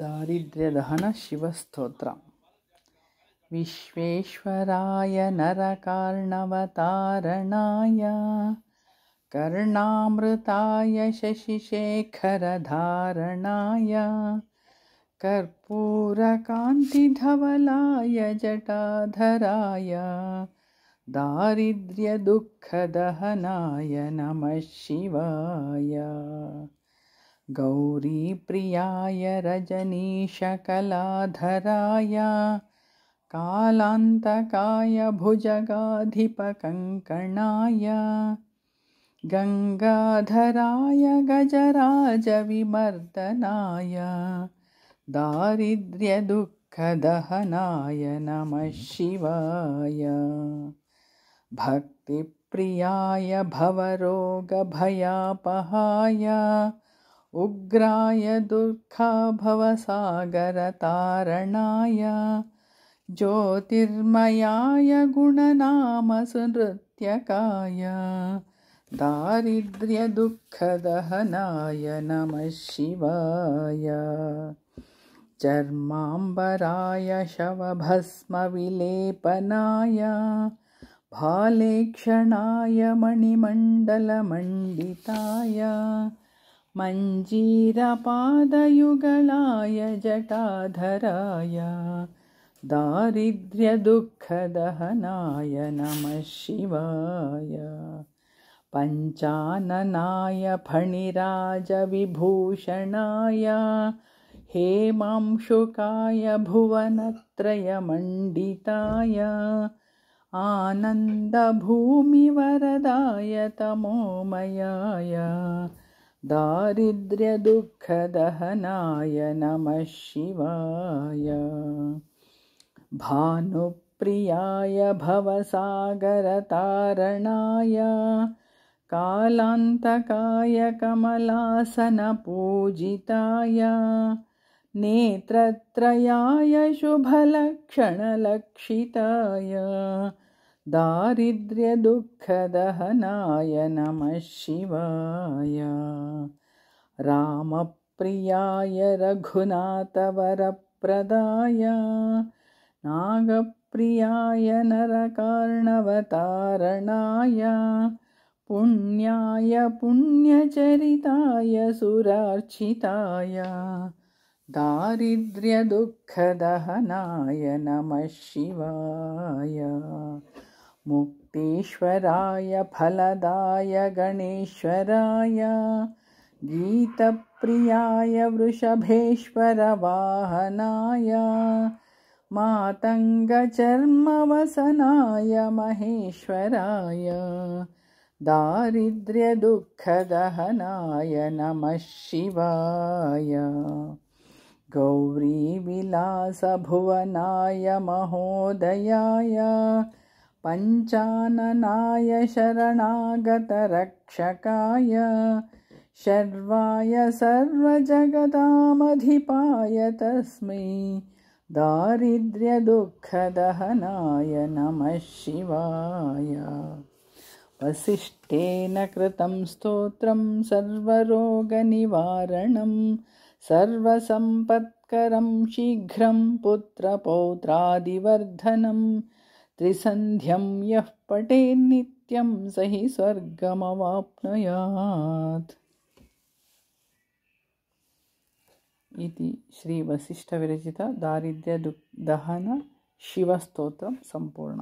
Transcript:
दारिद्र्यदहनशिवस्तोत्रं विश्वेश्वराय नरकार्णवतारणाय कर्णामृताय शशिशेखरधारणाय कर्पूरकान्तिधवलाय जटाधराय दारिद्र्यदुःखदहनाय नमः शिवाय गौरीप्रियाय रजनीशकलाधराय कालान्तकाय भुजगाधिपकङ्कणाय गङ्गाधराय गजराजविमर्दनाय दारिद्र्यदुःखदहनाय नमः शिवाय भक्तिप्रियाय भवरोगभयापहाय उग्राय दुःखा भवसागरतारणाय ज्योतिर्मयाय गुणनामसुनृत्यकाय दारिद्र्यदुःखदहनाय नमः शिवाय चर्माम्बराय शवभस्मविलेपनाय भालेक्षणाय मणिमण्डलमण्डिताय मञ्जीरपादयुगलाय जटाधराय दारिद्र्यदुःखदहनाय नमः शिवाय पञ्चाननाय फणिराजविभूषणाय हेमांशुकाय भुवनत्रयमण्डिताय आनन्दभूमिवरदाय तमोमयाय दारिद्र्यदुःखदहनाय नमः शिवाय भानुप्रियाय भवसागरतारणाय कालान्तकाय कमलासनपूजिताय नेत्रत्रयाय शुभलक्षणलक्षिताय दारिद्र्यदुःखदहनाय नमः शिवाय मम प्रियाय रघुनाथवरप्रदाय नागप्रियाय नरकार्णवतारणाय पुण्याय पुण्यचरिताय सुरार्चिताय दारिद्र्यदुःखदहनाय नमः शिवाय मुक्तेश्वराय फलदाय गणेश्वराय गीतप्रियाय वृषभेश्वरवाहनाय मातङ्गचर्मवसनाय महेश्वराय दारिद्र्यदुःखदहनाय नमः शिवाय गौरीविलासभुवनाय महोदयाय पञ्चाननाय शरणागतरक्षकाय शर्वाय सर्वजगतामधिपाय तस्मै दारिद्र्यदुःखदहनाय नमः शिवाय वसिष्ठेन कृतं स्तोत्रं सर्वरोगनिवारणं सर्वसम्पत्करं शीघ्रं पुत्रपौत्रादिवर्धनं त्रिसन्ध्यं यः पटेन्नित्यं स हि स्वर्गमवाप्नुयात् ಶ್ರೀ ವಸಿಷ್ಠ ವಿರಚಿತ ದಾರಿದ್ರ್ಯದಹನ ಶಿವಸ್ತೋತ್ರ ಸಂಪೂರ್ಣ